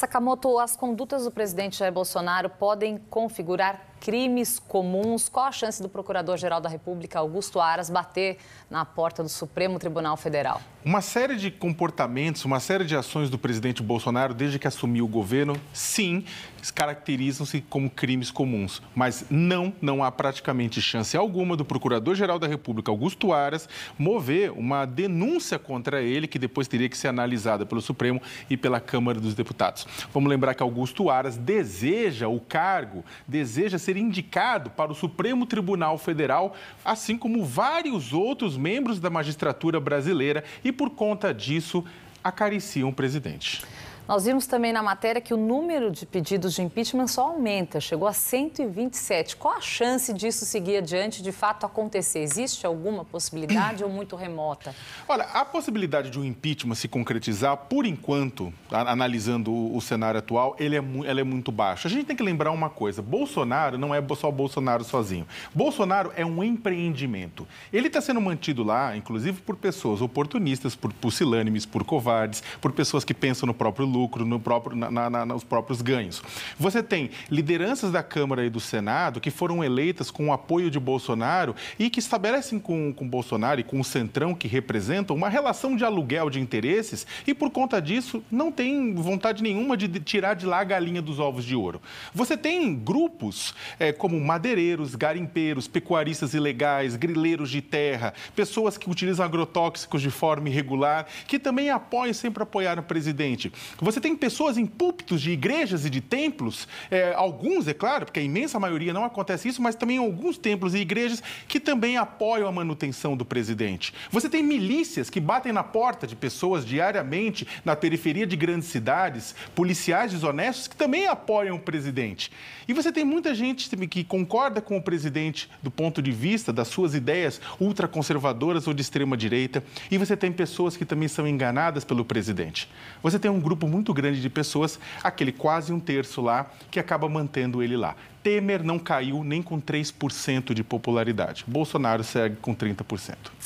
Sakamoto, as condutas do presidente Jair Bolsonaro podem configurar crimes comuns. Qual a chance do Procurador-Geral da República, Augusto Aras, bater na porta do Supremo Tribunal Federal? Uma série de comportamentos, uma série de ações do presidente Bolsonaro desde que assumiu o governo, sim, caracterizam-se como crimes comuns. Mas não, não há praticamente chance alguma do Procurador-Geral da República, Augusto Aras, mover uma denúncia contra ele, que depois teria que ser analisada pelo Supremo e pela Câmara dos Deputados. Vamos lembrar que Augusto Aras deseja o cargo, deseja ser ser indicado para o Supremo Tribunal Federal, assim como vários outros membros da magistratura brasileira, e por conta disso acariciam o presidente. Nós vimos também na matéria que o número de pedidos de impeachment só aumenta, chegou a 127. Qual a chance disso seguir adiante, de fato acontecer? Existe alguma possibilidade ou muito remota? Olha, a possibilidade de um impeachment se concretizar, por enquanto, analisando o cenário atual, ele é, ela é muito baixa. A gente tem que lembrar uma coisa: Bolsonaro não é só Bolsonaro sozinho. Bolsonaro é um empreendimento. Ele está sendo mantido lá, inclusive, por pessoas oportunistas, por pusilânimes, por covardes, por pessoas que pensam no próprio lucro lucro, no próprio, na, na, nos próprios ganhos. Você tem lideranças da Câmara e do Senado que foram eleitas com o apoio de Bolsonaro e que estabelecem com, com Bolsonaro e com o Centrão que representam uma relação de aluguel de interesses e, por conta disso, não tem vontade nenhuma de tirar de lá a galinha dos ovos de ouro. Você tem grupos é, como madeireiros, garimpeiros, pecuaristas ilegais, grileiros de terra, pessoas que utilizam agrotóxicos de forma irregular, que também apoiam sempre apoiaram o presidente. Você tem pessoas em púlpitos de igrejas e de templos, é, alguns, é claro, porque a imensa maioria não acontece isso, mas também alguns templos e igrejas que também apoiam a manutenção do presidente. Você tem milícias que batem na porta de pessoas diariamente na periferia de grandes cidades, policiais desonestos que também apoiam o presidente. E você tem muita gente que concorda com o presidente do ponto de vista das suas ideias ultraconservadoras ou de extrema direita, e você tem pessoas que também são enganadas pelo presidente. Você tem um grupo muito grande de pessoas, aquele quase um terço lá, que acaba mantendo ele lá. Temer não caiu nem com 3% de popularidade. Bolsonaro segue com 30%.